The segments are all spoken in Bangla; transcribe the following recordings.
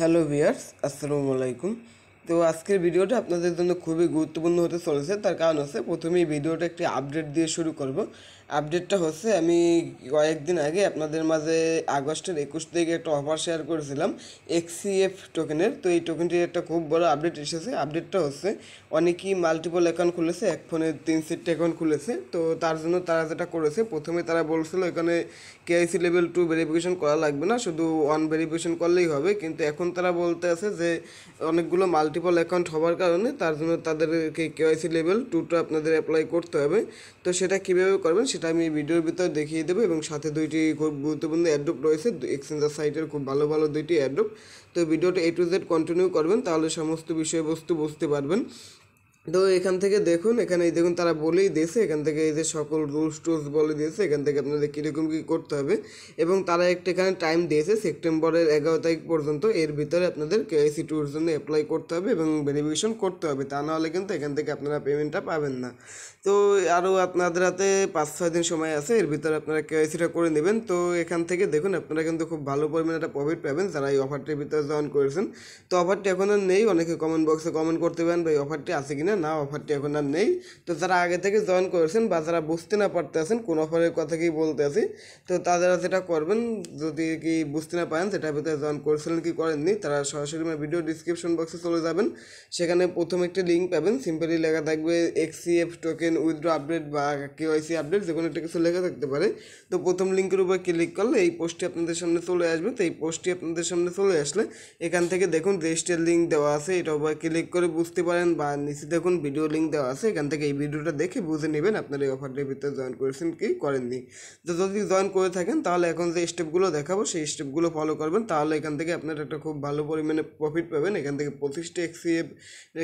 হ্যালো ভিয়ার্স আসসালামু আলাইকুম তো আজকের ভিডিওটা আপনাদের জন্য খুবই গুরুত্বপূর্ণ হতে চলেছে তার কারণ হচ্ছে প্রথমে এই ভিডিওটা একটি আপডেট দিয়ে শুরু করব আপডেটটা হচ্ছে আমি কয়েকদিন আগে আপনাদের মাঝে আগস্টের একুশ তারিখে একটা অফার শেয়ার করেছিলাম এক্সিএফ টোকেনের তো এই টোকেনটির একটা খুব বড় আপডেট এসেছে আপডেটটা হচ্ছে অনেকেই মাল্টিপল অ্যাকাউন্ট খুলেছে এক ফোনে তিন সিটটা অ্যাকাউন্ট খুলেছে তো তার জন্য তারা যেটা করেছে প্রথমে তারা বলছিল এখানে কেআইসি লেভেল টু ভেরিফিকেশন করা লাগবে না শুধু ওয়ান ভেরিফিকেশন করলেই হবে কিন্তু এখন তারা বলতে আছে যে অনেকগুলো মাল্টিপল অ্যাকাউন্ট হওয়ার কারণে তার জন্য তাদেরকে কেওয়াইসি লেভেল টুটা আপনাদের অ্যাপ্লাই করতে হবে তো সেটা কীভাবে করবেন সেটা সেটা আমি ভিডিওর ভিতরে দেখিয়ে দেবো এবং সাথে দুইটি খুব গুরুত্বপূর্ণ অ্যাড্রপ রয়েছে এক্সচেঞ্জার সাইটের খুব ভালো ভালো দুইটি অ্যাড্রপ তো ভিডিওটা এ টু জেড কন্টিনিউ করবেন তাহলে সমস্ত বিষয়বস্তু বুঝতে পারবেন তো এখান থেকে দেখুন এখানে এই দেখুন তারা বলেই দিয়েছে এখান থেকে এই যে সকল রুলস টুলস বলে দিয়েছে এখান থেকে আপনাদের কীরকম কী করতে হবে এবং তারা একটা এখানে টাইম দিয়েছে সেপ্টেম্বরের এগারো তারিখ পর্যন্ত এর ভিতরে আপনাদের কেআইসি টুর জন্য অ্যাপ্লাই করতে হবে এবং ভেরিফিকেশন করতে হবে তা নাহলে কিন্তু এখান থেকে আপনারা পেমেন্টটা পাবেন না তো আরও আপনাদের হাতে পাঁচ ছয় দিন সময় আছে এর ভিতরে আপনারা কেআইসিটা করে নেবেন তো এখান থেকে দেখুন আপনারা কিন্তু খুব ভালো পরিমাণে একটা প্রফিট পাবেন যারা এই অফারটির ভিতরে জয়েন করেছেন তো অফারটি এখন আর নেই অনেকে কমেন্ট বক্সে কমেন্ট করতে পারেন বা এই অফারটি আছে কিনা না না অফারটি এখন আর নেই তো যারা আগে থেকে জয়েন করেছেন বা যারা বুঝতে না পারতে আছেন কোন অফারের কথা কি বলতে আছি তো তারা যেটা করবেন যদি কি বুঝতে না পারেন সেটা ভিতরে জয়েন করেছিলেন কি করেননি তারা সরাসরি আমার ভিডিও ডিসক্রিপশন বক্সে চলে যাবেন সেখানে প্রথম একটি লিঙ্ক পাবেন সিম্পলি লেখা থাকবে এক্সিএফ টোকেন উইথড্র আপডেট বা কেওয়াইসি আপডেট যে কোনো একটা কিছু লেখা থাকতে পারে তো প্রথম লিঙ্কের উপর ক্লিক করলে এই পোস্টটি আপনাদের সামনে চলে আসবে তো এই পোস্টটি আপনাদের সামনে চলে আসলে এখান থেকে দেখুন রেজিস্টার লিঙ্ক দেওয়া আছে এটা উপর ক্লিক করে বুঝতে পারেন বা নিচে দেখুন ভিডিও লিঙ্ক দেওয়া আছে এখান থেকে এই ভিডিওটা দেখে বুঝে নেবেন আপনার এই অফারটির ভিতরে জয়েন করেছেন কি করেননি তো যদি জয়েন করে থাকেন তাহলে এখন যে স্টেপগুলো দেখাবো সেই স্টেপগুলো ফলো করবেন তাহলে এখান থেকে আপনার একটা খুব ভালো পরিমাণে প্রফিট পাবেন এখান থেকে পঁচিশটা এক্সিএফ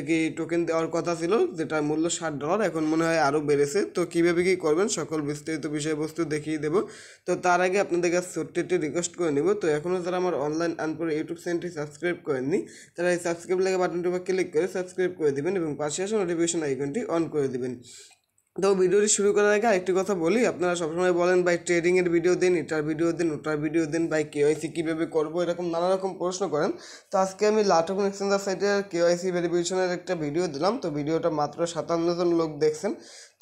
কি টোকেন দেওয়ার কথা ছিল যেটার মূল্য ষাট ডলার এখন মনে হয় আরও বেড়েছে তো কীভাবে কী করবেন সকল বিস্তারিত বিষয়বস্তু দেখিয়ে দেবো তো তার আগে আপনাদের কাছে ছোট্ট একটি রিকোয়েস্ট করে নেব তো এখনও যারা আমার অনলাইন আনপুর ইউটিউব চ্যানেলটি সাবস্ক্রাইব করেননি তারা এই সাবস্ক্রাইব লাগে বাটনটি ক্লিক করে সাবস্ক্রাইব করে দেবেন এবং পাশে এসে নোটিফিকেশন আইকনটি অন করে দেবেন তো ভিডিওটি শুরু করার আগে আরেকটি কথা বলি আপনারা সবসময় বলেন ভাই ট্রেডিংয়ের ভিডিও দিন এটার ভিডিও দিন ওটার ভিডিও দিন ভাই কেওয়াইসি কীভাবে করবো এরকম নানা রকম প্রশ্ন করেন তো আজকে আমি লাটকন এক্সচেঞ্জার সাইটের কেওয়াইসি ভেরিফিকেশনের একটা ভিডিও দিলাম তো ভিডিওটা মাত্র সাতান্ন জন লোক দেখছেন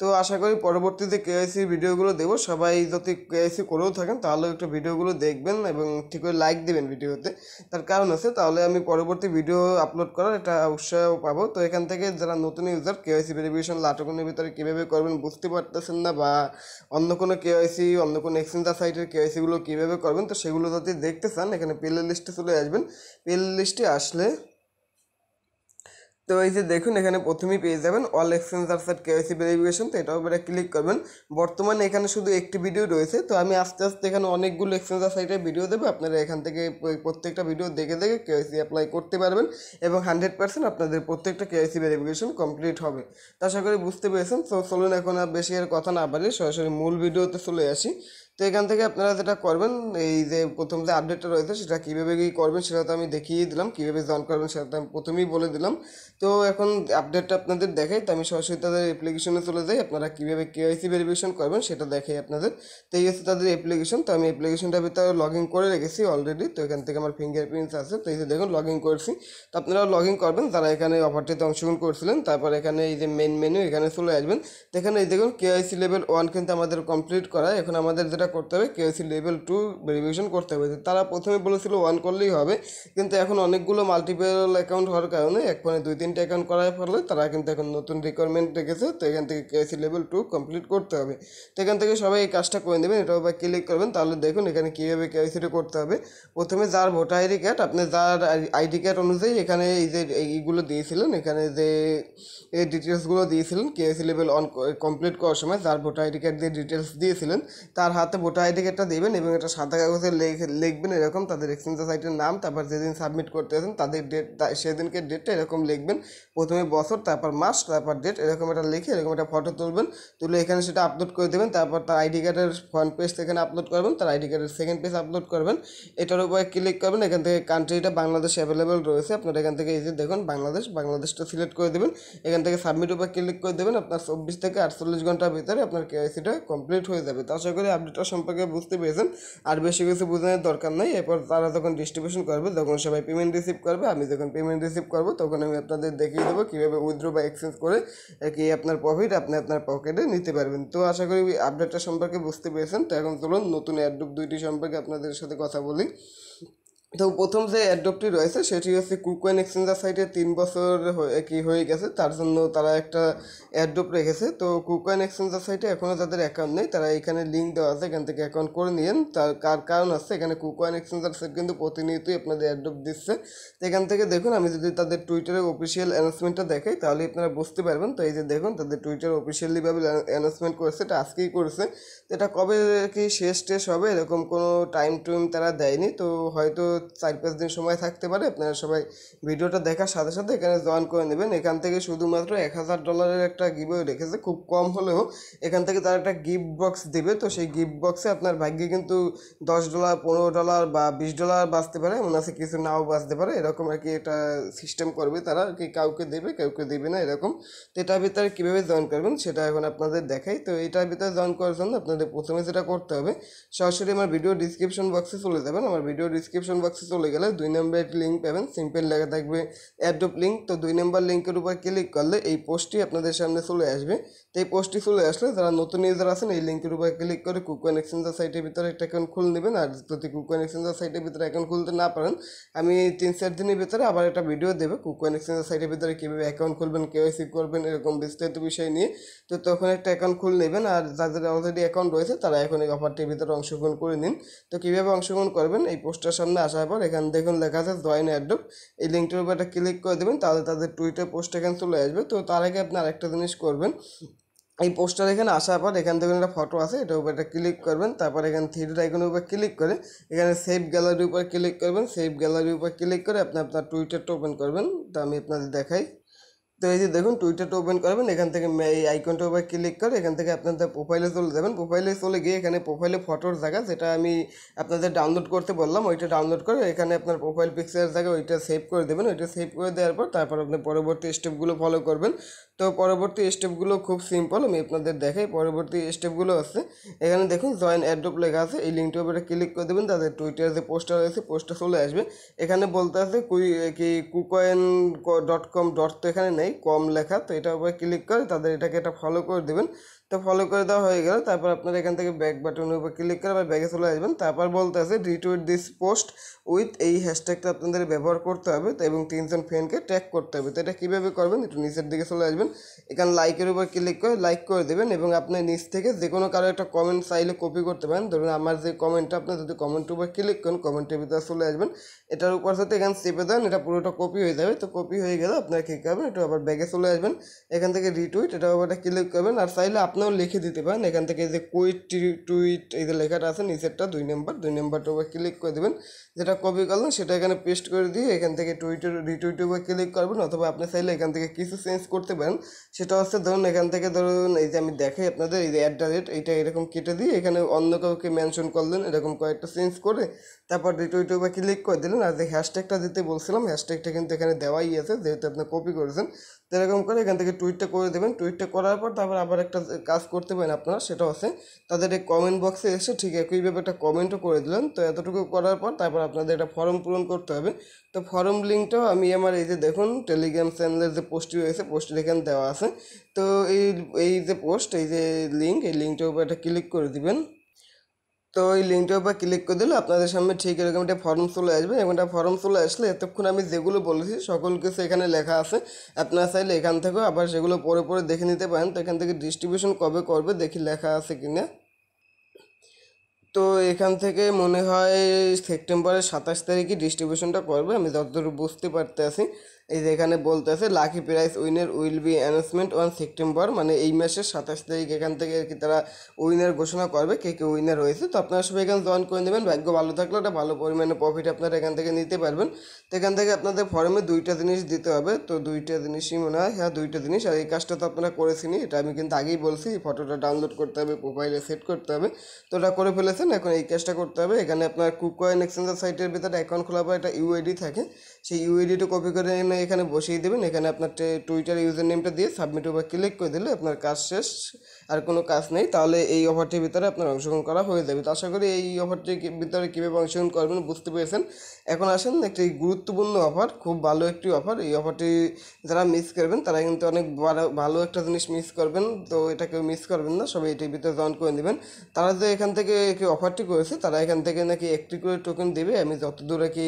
তো আশা করি পরবর্তীতে কেআইসি ভিডিওগুলো দেবো সবাই যদি কেআইসি করেও থাকেন তাহলেও একটু ভিডিওগুলো দেখবেন এবং ঠিক করে লাইক দেবেন ভিডিওতে তার কারণ আছে তাহলে আমি পরবর্তী ভিডিও আপলোড করার এটা উৎসাহ পাবো তো এখান থেকে যারা নতুন ইউজার কেআইসি ভেরিফিকেশন লাটকনের ভিতরে কীভাবে করবেন বুঝতে পারতেছেন না বা অন্য কোনো কেআইসি অন্য কোনো এক্সচেঞ্জার সাইটের কেআইসিগুলো কীভাবে করবেন তো সেগুলো যদি দেখতে চান এখানে প্লে লিস্টে চলে আসবেন প্লে লিস্টে আসলে তো এই যে দেখুন এখানে প্রথমেই পেয়ে যাবেন অল এক্সচেঞ্জ আর কেওয়াইসি ভেরিফিকেশন তো এটাও উপরে ক্লিক করবেন বর্তমানে এখানে শুধু একটি ভিডিও রয়েছে তো আমি আস্তে আস্তে এখানে অনেকগুলো এক্সচেঞ্জ আর ভিডিও দেবো আপনারা এখান থেকে প্রত্যেকটা ভিডিও দেখে দেখে কেওয়াইসি অ্যাপ্লাই করতে পারবেন এবং হান্ড্রেড পার্সেন্ট আপনাদের প্রত্যেকটা কেওয়াইসি ভেরিফিকেশন কমপ্লিট হবে তো আশা করি বুঝতে পেরেছেন তো চলুন এখন আর বেশি আর কথা না বাড়িয়ে সরাসরি মূল ভিডিওতে চলে আসি তো এখান থেকে আপনারা যেটা করবেন এই যে প্রথম যে আপডেটটা রয়েছে সেটা কীভাবে কী করবেন সেটা তো আমি দেখিয়ে দিলাম কীভাবে জয়েন করবেন সেটা তো আমি প্রথমেই বলে দিলাম তো এখন আপডেটটা আপনাদের দেখাই তো আমি সরাসরি তাদের অ্যাপ্লিকেশনে চলে যাই আপনারা কীভাবে কেওয়াইসি ভেরিফিকেশন করবেন সেটা দেখাই আপনাদের তো এই হচ্ছে তাদের অ্যাপ্লিকেশন তো আমি অ্যাপ্লিকেশনটা ভিতরে লগ ইন করে রেখেছি অলরেডি তো এখান থেকে আমার ফিঙ্গারপ্রিন্টস আছে তো এই যে দেখুন লগ ইন করেছি তো আপনারা লগ ইন করবেন তারা এখানে অফারটিতে অংশগ্রহণ করছিলেন তারপর এখানে এই যে মেন মেনু এখানে চলে আসবেন তো এখানে এই দেখুন কেওয়াইসি লেভেল ওয়ান কিন্তু আমাদের কমপ্লিট করা এখন আমাদের যেটা করতে হবে কেওয়াইসি লেভেল টু ভেরিফিকেশন করতে হবে তারা প্রথমে বলেছিল ওয়ান করলেই হবে কিন্তু এখন অনেকগুলো মাল্টিপল অ্যাকাউন্ট হওয়ার কারণে এখানে দুই তিনটে অ্যাকাউন্ট করার ফলে তারা কিন্তু এখন নতুন রিকোয়ারমেন্ট রেখেছে তো এখান থেকে কেওয়াইসি লেভেল টু কমপ্লিট করতে হবে তো এখান থেকে সবাই এই কাজটা করে দেবেন এটার বা ক্লিক করবেন তাহলে দেখুন এখানে কীভাবে কেওয়াইসিটা করতে হবে প্রথমে যার ভোটার আইডি কার্ড আপনি যার আইডি কার্ড অনুযায়ী এখানে এই যে এইগুলো দিয়েছিলেন এখানে যে এই ডিটেলসগুলো দিয়েছিলেন কেওয়াইসি লেভেল অন কমপ্লিট করার সময় যার ভোটার আইডি কার্ড দিয়ে ডিটেলস দিয়েছিলেন তার হাতে সাথে ভোটার আইডি কার্ডটা দেবেন এবং এটা সাদা কাগজে লিখবেন এরকম তাদের এক্সচেঞ্জ সাইটের নাম তারপর যেদিন সাবমিট করতে আসেন তাদের ডেট সেদিনকে ডেটটা এরকম লিখবেন প্রথমে বছর তারপর মাস তারপর ডেট এরকম এটা লিখে এরকম একটা ফটো তুলবেন তুলে এখানে সেটা আপলোড করে দেবেন তারপর তার আইডি কার্ডের ফ্রন্ট পেজ এখানে আপলোড করবেন তার আইডি কার্ডের সেকেন্ড পেজ আপলোড করবেন এটার উপরে ক্লিক করবেন এখান থেকে কান্ট্রিটা বাংলাদেশ অ্যাভেলেবেল রয়েছে আপনারা এখান থেকে এই যে দেখুন বাংলাদেশ বাংলাদেশটা সিলেক্ট করে দেবেন এখান থেকে সাবমিট উপরে ক্লিক করে দেবেন আপনার চব্বিশ থেকে আটচল্লিশ ঘন্টার ভিতরে আপনার কেওয়াইসিটা কমপ্লিট হয়ে যাবে তো আশা করি আপডেটটা সম্পর্কে বুঝতে পেরেছেন আর বেশি কিছু বোঝানোর দরকার নেই এরপর তারা যখন ডিস্ট্রিবিউশন করবে তখন সবাই পেমেন্ট রিসিভ করবে আমি যখন পেমেন্ট রিসিভ করবো তখন আমি আপনাদের দেখিয়ে দেবো কীভাবে উইথড্র বা এক্সচেঞ্জ করে কি আপনার প্রফিট আপনি আপনার পকেটে নিতে পারবেন তো আশা করি আপডেটটা সম্পর্কে বুঝতে পেরেছেন তো এখন চলুন নতুন অ্যাড্রুপ দুইটি সম্পর্কে আপনাদের সাথে কথা বলি তো প্রথম যে অ্যাডপটি রয়েছে সেটি হচ্ছে কুক এক্সচেঞ্জার সাইটে তিন বছর কি হয়ে গেছে তার জন্য তারা একটা অ্যাডপ রেখেছে তো কুক এক্সচেঞ্জার সাইটে এখনও যাদের অ্যাকাউন্ট নেই তারা এখানে লিঙ্ক দেওয়া আছে এখান থেকে অ্যাকাউন্ট করে নিন তার কার কারণ আছে এখানে কুক এক্সচেঞ্জার সাইট কিন্তু প্রতিনিয়তই আপনাদের অ্যাডপ দিচ্ছে তো এখান থেকে দেখুন আমি যদি তাদের টুইটারের অফিসিয়াল অ্যানাউন্সমেন্টটা দেখাই তাহলে আপনারা বুঝতে পারবেন তো এই যে দেখুন তাদের টুইটার অফিসিয়ালিভাবে অ্যানাউন্সমেন্ট করেছে এটা আজকেই করেছে এটা কবে কি শেষ টেস হবে এরকম কোনো টাইম টুইম তারা দেয়নি তো হয়তো চার পাঁচ দিন সময় থাকতে পারে আপনারা সবাই ভিডিওটা দেখার সাথে সাথে এখানে জয়েন করে নেবেন এখান থেকে শুধুমাত্র এক হাজার ডলারের একটা গিভওয়ে রেখেছে খুব কম হলেও এখান থেকে তারা একটা গিফট বক্স দেবে তো সেই গিফট বক্সে আপনার ভাগ্যে কিন্তু দশ ডলার পনেরো ডলার বা বিশ ডলার বাঁচতে পারে এমন আছে কিছু নাও বাঁচতে পারে এরকম আর কি এটা সিস্টেম করবে তারা আর কি কাউকে দেবে কাউকে দেবে না এরকম তো এটার ভিতরে কীভাবে জয়েন করবেন সেটা এখন আপনাদের দেখাই তো এটার ভিতরে জয়েন করার জন্য আপনাদের প্রথমে যেটা করতে হবে সরাসরি আমার ভিডিও ডিসক্রিপশন বক্সে চলে যাবেন আমার ভিডিও ডিসক্রিপশন বক্সে চলে গেলে দুই নম্বর লিঙ্ক পাবেন সিম্পল লেখা থাকবে অ্যাডপ লিঙ্ক তো দুই নম্বর লিঙ্কের উপর ক্লিক করলে এই পোস্টটি আপনাদের সামনে চলে আসবে তো এই পোস্টটি চলে আসলে যারা নতুন ইউজার আছেন এই লিঙ্কের উপর ক্লিক করে কুকন এক্সচেঞ্জার সাইটের ভিতরে একটা অ্যাকাউন্ট খুলে নেবেন আর যদি কুকন এক্সচেঞ্জার সাইটের ভিতরে অ্যাকাউন্ট খুলতে না পারেন আমি তিন চার দিনের ভিতরে আবার একটা ভিডিও দেবে কুকন এক্সচেঞ্জার সাইটের ভিতরে কীভাবে অ্যাকাউন্ট খুলবেন কেওয়াইসি করবেন এরকম বিস্তারিত বিষয় নিয়ে তো তখন একটা অ্যাকাউন্ট খুলে নেবেন আর যাদের অলরেডি অ্যাকাউন্ট রয়েছে তারা এখন এই অফারটির ভিতরে অংশগ্রহণ করে নিন তো কীভাবে অংশগ্রহণ করবেন এই পোস্টার সামনে আসা আসার পর এখানে দেখুন লেখা আছে জয়েন অ্যাড্রপ এই লিঙ্কটির উপর একটা ক্লিক করে দেবেন তাহলে তাদের টুইটার পোস্ট এখানে চলে আসবে তো তার আগে আপনি আরেকটা জিনিস করবেন এই পোস্টার এখানে আসার পর এখান থেকে একটা ফটো আছে এটার উপর একটা ক্লিক করবেন তারপর এখানে থ্রিডির আইকনের উপর ক্লিক করে এখানে সেভ গ্যালারির উপর ক্লিক করবেন সেভ গ্যালারির উপর ক্লিক করে আপনি আপনার টুইটারটা ওপেন করবেন তো আমি আপনাদের দেখাই তো এই যে দেখুন টুইটারটা ওপেন করবেন এখান থেকে এই আইকনটার উপর ক্লিক করে এখান থেকে আপনাদের প্রোফাইলে চলে যাবেন প্রোফাইলে চলে গিয়ে এখানে প্রোফাইলে ফটোর জায়গা যেটা আমি আপনাদের ডাউনলোড করতে বললাম ওইটা ডাউনলোড করে এখানে আপনার প্রোফাইল পিকচারের জায়গা ওইটা সেভ করে দেবেন ওইটা সেভ করে দেওয়ার পর তারপর আপনি পরবর্তী স্টেপগুলো ফলো করবেন তো পরবর্তী স্টেপগুলো খুব সিম্পল আমি আপনাদের দেখাই পরবর্তী স্টেপগুলো আছে এখানে দেখুন জয়েন অ্যাড্রপ লেখা আছে এই লিঙ্কটার উপরে ক্লিক করে দেবেন তাদের টুইটার যে পোস্টটা রয়েছে পোস্টটা চলে আসবে এখানে বলতে আছে কুই কি কুকয়েন ডট কম ডট তো এখানে নেই নেই কম লেখা তো এটার উপরে ক্লিক করে তাদের এটাকে এটা ফলো করে দেবেন তো ফলো করে দেওয়া হয়ে গেল তারপর আপনারা এখান থেকে ব্যাক বাটনের উপর ক্লিক করে আবার ব্যাগে চলে আসবেন তারপর বলতে আছে রিটুইট দিস পোস্ট উইথ এই হ্যাশট্যাগটা আপনাদের ব্যবহার করতে হবে তো এবং তিনজন ফ্রেন্ডকে ট্যাগ করতে হবে তো এটা কীভাবে করবেন একটু নিচের দিকে চলে আসবেন এখানে লাইকের উপর ক্লিক করে লাইক করে দেবেন এবং আপনার নিচ থেকে যে কোনো কারো একটা কমেন্ট চাইলে কপি করতে পারেন ধরুন আমার যে কমেন্টটা আপনার যদি কমেন্টের উপর ক্লিক করেন কমেন্টের ভিতরে চলে আসবেন এটার উপর সাথে এখানে চেপে দেন এটা পুরোটা কপি হয়ে যাবে তো কপি হয়ে গেলে আপনার কী করবেন একটু আবার ব্যাগে চলে আসবেন এখান থেকে রিটুইট এটা উপর ক্লিক করবেন আর চাইলে আপনিও লিখে দিতে পারেন এখান থেকে যে কুইট টুইট এই যে লেখাটা আছে নিচেরটা দুই নম্বর দুই নম্বরটা উপর ক্লিক করে দেবেন যেটা কপি করলেন সেটা এখানে পেস্ট করে দিয়ে এখান থেকে টুইটের রিটুইট উপর ক্লিক করবেন অথবা আপনি চাইলে এখান থেকে কিছু চেঞ্জ করতে পারেন সেটা হচ্ছে ধরুন এখান থেকে ধরুন এই যে আমি দেখাই আপনাদের এই যে অ্যাট দ্য রেট এইটা এরকম কেটে দিয়ে এখানে অন্য কাউকে মেনশন করলেন এরকম কয়েকটা চেঞ্জ করে তারপর রিটুইট উপর ক্লিক করে দিলেন আর যে হ্যাশট্যাগটা দিতে বলছিলাম হ্যাশট্যাগটা কিন্তু এখানে দেওয়াই আছে যেহেতু আপনি কপি করেছেন এরকম করে এখান থেকে টুইটটা করে দেবেন টুইটটা করার পর তারপর আবার একটা কাজ করতে পারেন আপনারা সেটা আছে তাদের এই কমেন্ট বক্সে এসে ঠিক একইভাবে একটা কমেন্টও করে দিলেন তো এতটুকু করার পর তারপর আপনাদের একটা ফর্ম পূরণ করতে হবে তো ফর্ম লিঙ্কটাও আমি আমার এই যে দেখুন টেলিগ্রাম চ্যানেলের যে পোস্টটি রয়েছে পোস্ট এখানে দেওয়া আছে তো এই এই যে পোস্ট এই যে লিঙ্ক এই লিঙ্কটার উপর একটা ক্লিক করে দিবেন তো ওই লিঙ্কটার উপর ক্লিক করে দিলে আপনাদের সামনে ঠিক এরকম একটা ফর্ম চলে আসবে এবং একটা ফর্ম চলে আসলে এতক্ষণ আমি যেগুলো বলেছি সকল কিছু এখানে লেখা আছে আপনারা চাইলে এখান থেকেও আবার সেগুলো পরে পরে দেখে নিতে পারেন তো এখান থেকে ডিস্ট্রিবিউশন কবে করবে দেখি লেখা আছে কি না তো এখান থেকে মনে হয় সেপ্টেম্বরের সাতাশ তারিখে ডিস্ট্রিবিউশনটা করবে আমি যতদূর বুঝতে পারতে আছি এই যে এখানে বলতেছে lucky price winner will be announcement on September মানে এই মাসের সাতাশ তারিখ এখান থেকে আর কি তারা উইনার ঘোষণা করবে কে কে উইনার হয়েছে তো আপনারা সবাই এখানে জয়েন করে নেবেন ভাগ্য ভালো থাকলে একটা ভালো পরিমাণে প্রফিট আপনারা এখান থেকে নিতে পারবেন তো এখান থেকে আপনাদের ফর্মে দুইটা জিনিস দিতে হবে তো দুইটা জিনিসই মনে হয় হ্যাঁ দুইটা জিনিস আর এই কাজটা তো আপনারা করেছেন এটা আমি কিন্তু আগেই বলছি এই ফটোটা ডাউনলোড করতে হবে প্রোফাইলে সেট করতে হবে তো ওটা করে ফেলেছেন এখন এই কাজটা করতে হবে এখানে আপনার কুকয়েন এক্সচেঞ্জার সাইটের ভিতরে অ্যাকাউন্ট খোলা পর একটা ইউআইডি থাকে সেই ইউআইডিটা কপি করে এনে এখানে বসিয়ে দেবেন এখানে আপনার টুইটার ইউজার নেমটা দিয়ে সাবমিট ওপর ক্লিক করে দিলে আপনার কাজ শেষ আর কোনো কাজ নেই তাহলে এই অফারটির ভিতরে আপনার অংশগ্রহণ করা হয়ে যাবে তো আশা করি এই অফারটির ভিতরে কীভাবে অংশগ্রহণ করবেন বুঝতে পেরেছেন এখন আসেন একটি গুরুত্বপূর্ণ অফার খুব ভালো একটি অফার এই অফারটি যারা মিস করবেন তারা কিন্তু অনেক ভালো একটা জিনিস মিস করবেন তো এটা কেউ মিস করবেন না সবাই এটির ভিতরে জয়েন করে নেবেন তারা যে এখান থেকে অফারটি করেছে তারা এখান থেকে নাকি একটি করে টোকেন দেবে আমি যতদূর আর কি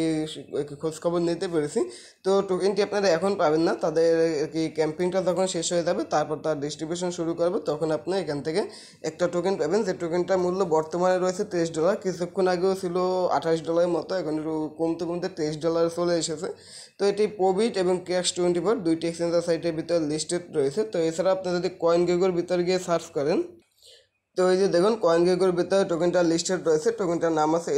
খোঁজখবর নিতে পেরেছি তো টোকেনটি আপনারা এখন পাবেন না তাদের কি ক্যাম্পিংটা যখন শেষ হয়ে যাবে তারপর তার ডিস্ট্রিবিউশন শুরু করবে তখন আপনার আপনার এখান থেকে একটা টোকেন পাবেন যে টোকেনটার মূল্য বর্তমানে রয়েছে তেইশ ডলার কিছুক্ষণ আগেও ছিল আঠাশ ডলারের মতো এখন একটু কমতে কমতে তেইশ ডলার চলে এসেছে তো এটি প্রবিট এবং ক্যাশ টোয়েন্টি ফোর দুইটি এক্সচেঞ্জার সাইটের ভিতরে লিস্টেড রয়েছে তো এছাড়া আপনি যদি কয়েন গেগোর ভিতরে গিয়ে সার্চ করেন তো এই যে দেখুন কয়েন গেগোর ভিতরে টোকেনটা লিস্টেড রয়েছে টোকেনটার নাম আছে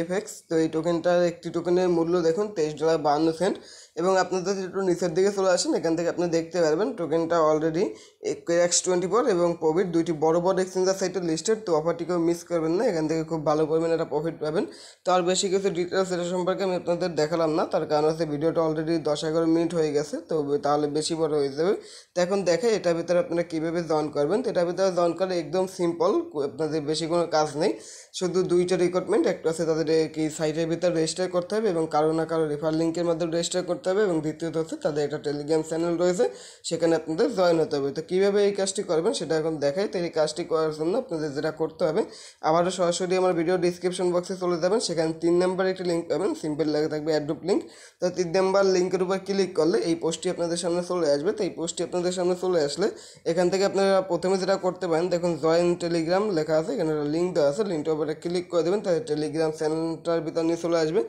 এফ এক্স তো এই টোকেনটার একটি টোকেনের মূল্য দেখুন তেইশ ডলার বাহান্ন সেন্ট এবং আপনাদের একটু নিচের দিকে চলে আসেন এখান থেকে আপনি দেখতে পারবেন টোকেনটা অলরেডি এক্স টোয়েন্টি ফোর এবং প্রফিট দুইটি বড় বড় এক্সচেঞ্জার সাইটে লিস্টেড তো অফারটিকেও মিস করবেন না এখান থেকে খুব ভালো পরিমাণে একটা প্রফিট পাবেন তো আর বেশি কিছু ডিটেলস এটা সম্পর্কে আমি আপনাদের দেখালাম না তার কারণ হচ্ছে ভিডিওটা অলরেডি দশ এগারো মিনিট হয়ে গেছে তো তাহলে বেশি বড় হয়ে যাবে তো এখন দেখে এটার ভিতরে আপনারা কীভাবে জয়েন করবেন তো এটার ভিতরে জয়েন করে একদম সিম্পল আপনাদের বেশি কোনো কাজ নেই শুধু দুইটা রিক্রুটমেন্ট একটা তাদের তাদেরকে সাইটের ভিতরে রেজিস্টার করতে হবে এবং কারো না কারো রেফার লিঙ্কের মাধ্যমে রেজিস্টার করতে হবে এবং দ্বিতীয়ত হচ্ছে তাদের একটা টেলিগ্রাম চ্যানেল রয়েছে সেখানে আপনাদের জয়েন হতে হবে তো কীভাবে এই কাজটি করবেন সেটা এখন দেখাই তো এই কাজটি করার জন্য আপনাদের যেটা করতে হবে আবারও সরাসরি আমার ভিডিও ডিসক্রিপশন বক্সে চলে যাবেন সেখানে তিন নাম্বার একটি লিঙ্ক পাবেন সিম্পল লাগে থাকবে অ্যাড্রুপ লিঙ্ক তো তিন নাম্বার লিঙ্কের উপর ক্লিক করলে এই পোস্টটি আপনাদের সামনে চলে আসবে তো এই পোস্টটি আপনাদের সামনে চলে আসলে এখান থেকে আপনারা প্রথমে যেটা করতে পারেন দেখুন জয়েন টেলিগ্রাম লেখা আছে এখানে লিঙ্ক দেওয়া আছে লিঙ্কটা উপরে ক্লিক করে দেবেন তাহলে টেলিগ্রাম সেন্টার ভিতর নিয়ে চলে আসবে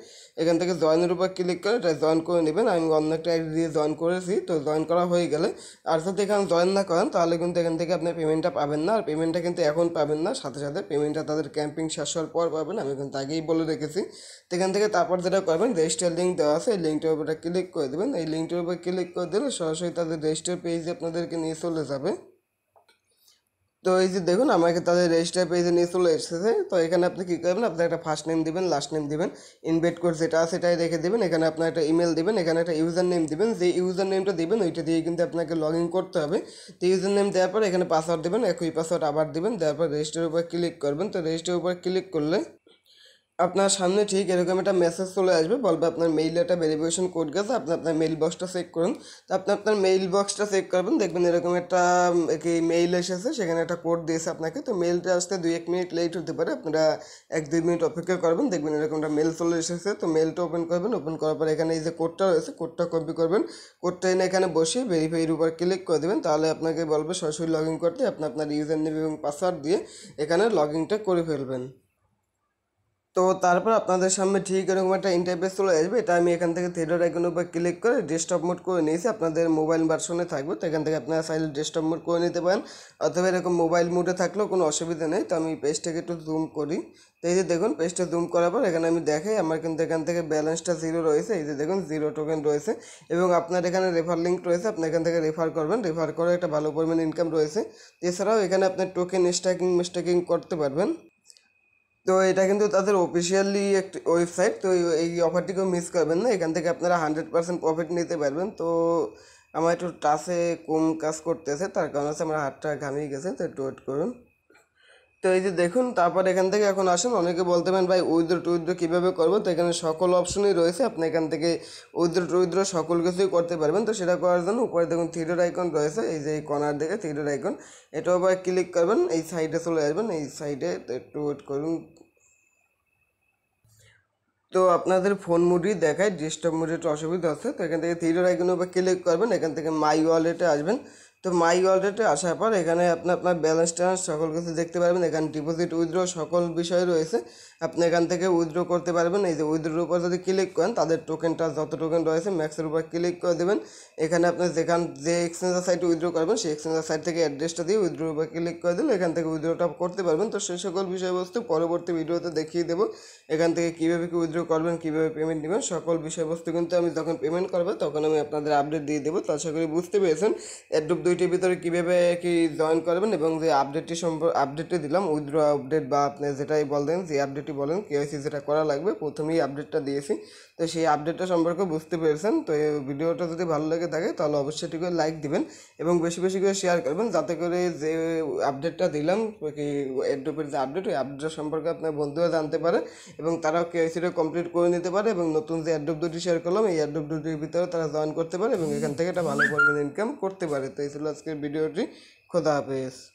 এখান থেকে জয়েনের উপর ক্লিক করে এটা জয়েন করে নেবেন আমি অন্য একটা আইডি দিয়ে জয়েন করেছি তো জয়েন করা হয়ে গেলে আর যদি এখানে জয়েন না করেন তাহলে কিন্তু এখান থেকে আপনি পেমেন্টটা পাবেন না আর পেমেন্টটা কিন্তু এখন পাবেন না সাথে সাথে পেমেন্টটা তাদের ক্যাম্পিং শেষ হওয়ার পর পাবেন আমি কিন্তু আগেই বলে রেখেছি তো এখান থেকে তারপর যেটা করবেন রেজিস্টার লিঙ্ক দেওয়া আছে এই লিঙ্কটার উপরে ক্লিক করে দেবেন এই লিঙ্কটার উপর ক্লিক করে দিলে সরাসরি তাদের রেজিস্টার পেজে আপনাদেরকে নিয়ে চলে যাবে তো এই যে দেখুন আমাকে তাদের রেজিস্টার পেজে নিয়ে চলে এসেছে তো এখানে আপনি কী করবেন আপনি একটা ফার্স্ট নেম দিবেন লাস্ট নেম দিবেন ইনভাইট কোড যেটা আছে সেটাই রেখে দেবেন এখানে আপনার একটা ইমেল দিবেন এখানে একটা ইউজার নেম দিবেন যে ইউজার নেমটা দিবেন ওইটা দিয়ে কিন্তু আপনাকে লগ ইন করতে হবে তো ইউজার নেম দেওয়ার পর এখানে পাসওয়ার্ড দেবেন একই পাসওয়ার্ড আবার দেবেন দেওয়ার পর রেজিস্টারের উপর ক্লিক করবেন তো রেজিস্টারের উপর ক্লিক করলে আপনার সামনে ঠিক এরকম একটা মেসেজ চলে আসবে বলবে আপনার মেইলে একটা ভেরিফিকেশন কোড গেছে আপনি আপনার মেইল বক্সটা চেক করুন তো আপনি আপনার মেইল বক্সটা চেক করবেন দেখবেন এরকম একটা কি মেইল এসেছে সেখানে একটা কোড দিয়েছে আপনাকে তো মেইলটা আসতে দুই এক মিনিট লেট হতে পারে আপনারা এক দুই মিনিট অপেক্ষা করবেন দেখবেন এরকম একটা মেল চলে এসেছে তো মেলটা ওপেন করবেন ওপেন করার পর এখানে এই যে কোডটা রয়েছে কোডটা কপি করবেন কোডটা এনে এখানে বসে ভেরিফাইয়ের উপর ক্লিক করে দেবেন তাহলে আপনাকে বলবে সরাসরি লগ ইন করতে আপনি আপনার ইউজার নেম এবং পাসওয়ার্ড দিয়ে এখানে লগ ইনটা করে ফেলবেন তো তারপর আপনাদের সামনে ঠিক এরকম একটা ইন্টারফেস চলে আসবে এটা আমি এখান থেকে থিয়েটার আইকনের উপর ক্লিক করে ডেস্কটপ মোড করে নিয়েছি আপনাদের মোবাইল ভার্সনে থাকবে তো এখান থেকে আপনারা চাইলে ডেস্কটপ মোড করে নিতে পারেন অথবা এরকম মোবাইল মোডে থাকলেও কোনো অসুবিধা নেই তো আমি পেজটাকে একটু জুম করি তো এই যে দেখুন পেজটা জুম করার পর এখানে আমি দেখাই আমার কিন্তু এখান থেকে ব্যালেন্সটা জিরো রয়েছে এই যে দেখুন জিরো টোকেন রয়েছে এবং আপনার এখানে রেফার লিঙ্ক রয়েছে আপনি এখান থেকে রেফার করবেন রেফার করে একটা ভালো পরিমাণ ইনকাম রয়েছে এছাড়াও এখানে আপনার টোকেন স্ট্যাকিং মিস্টেকিং করতে পারবেন তো এটা কিন্তু তাদের অফিসিয়ালি একটি ওয়েবসাইট তো এই অফারটিকেও মিস করবেন না এখান থেকে আপনারা হান্ড্রেড পার্সেন্ট প্রফিট নিতে পারবেন তো আমার একটু টাসে কম কাজ করতেছে তার কারণে হচ্ছে আমার হাতটা ঘামিয়ে গেছে তো একটু ওয়েট করুন তো এই যে দেখুন তারপর এখান থেকে এখন আসুন অনেকে বলতে পারেন ভাই উইথড্র টুইথড্র কীভাবে করবো তো এখানে সকল অপশনই রয়েছে আপনি এখান থেকে উইথড্র টুইথড্র সকল কিছুই করতে পারবেন তো সেটা করার জন্য উপরে দেখুন থিয়েটার আইকন রয়েছে এই যে এই কর্নার দিকে থিয়েটার আইকন এটাও আবার ক্লিক করবেন এই সাইডে চলে আসবেন এই সাইডে একটু ওয়েট করুন তো আপনাদের ফোন মুডি দেখায় ডিস্টার্ব মুডি একটু অসুবিধা আছে তো এখান থেকে থিয়েটার আইকন উপর ক্লিক করবেন এখান থেকে মাই ওয়ালেটে আসবেন তো মাই ওয়ালেটে আসার পর এখানে আপনি আপনার ব্যালেন্স ট্যালেন্স সকল কিছু দেখতে পারবেন এখানে ডিপোজিট উইথড্র সকল বিষয় রয়েছে আপনি এখান থেকে উইথড্র করতে পারবেন এই যে উইথড্রোর উপর যদি ক্লিক করেন তাদের টোকেনটা যত টোকেন রয়েছে ম্যাক্সের উপর ক্লিক করে দেবেন এখানে আপনি যেখান যে এক্সচেঞ্জার সাইটে উইথড্র করবেন সেই এক্সচেঞ্জার সাইট থেকে অ্যাড্রেসটা দিয়ে উইথড্রোর উপর ক্লিক করে দিলে এখান থেকে উইথড্রটা করতে পারবেন তো সেই সকল বিষয়বস্তু পরবর্তী ভিডিওতে দেখিয়ে দেবো এখান থেকে কীভাবে কি উইথড্র করবেন কীভাবে পেমেন্ট নেবেন সকল বিষয়বস্তু কিন্তু আমি যখন পেমেন্ট করবো তখন আমি আপনাদের আপডেট দিয়ে দেবো তো আশা করি বুঝতে পেরেছেন অ্যাড্রুপ দুই দুইটির ভিতরে কীভাবে কি জয়েন করবেন এবং যে আপডেটটি সম্পর্ক আপডেটটি দিলাম উইথড্র আপডেট বা আপনি যেটাই বলেন যে আপডেটটি বলেন কেওয়াইসি যেটা করা লাগবে প্রথমেই আপডেটটা দিয়েছি তো সেই আপডেটটা সম্পর্কে বুঝতে পেরেছেন তো এই ভিডিওটা যদি ভালো লেগে থাকে তাহলে অবশ্যই এটিকে লাইক দিবেন এবং বেশি বেশি করে শেয়ার করবেন যাতে করে যে আপডেটটা দিলাম কি এড্রোপের যে আপডেট ওই আপডেট সম্পর্কে আপনার বন্ধুরা জানতে পারে এবং তারাও কেওয়াইসিটা কমপ্লিট করে নিতে পারে এবং নতুন যে অ্যাড্রোপ দুটি শেয়ার করলাম এই অ্যাড্রোপ দুটির ভিতরে তারা জয়েন করতে পারে এবং এখান থেকে একটা ভালো পরিমাণ ইনকাম করতে পারে তো এই ছিল ছিল আজকের ভিডিওটি খোদা হাফেজ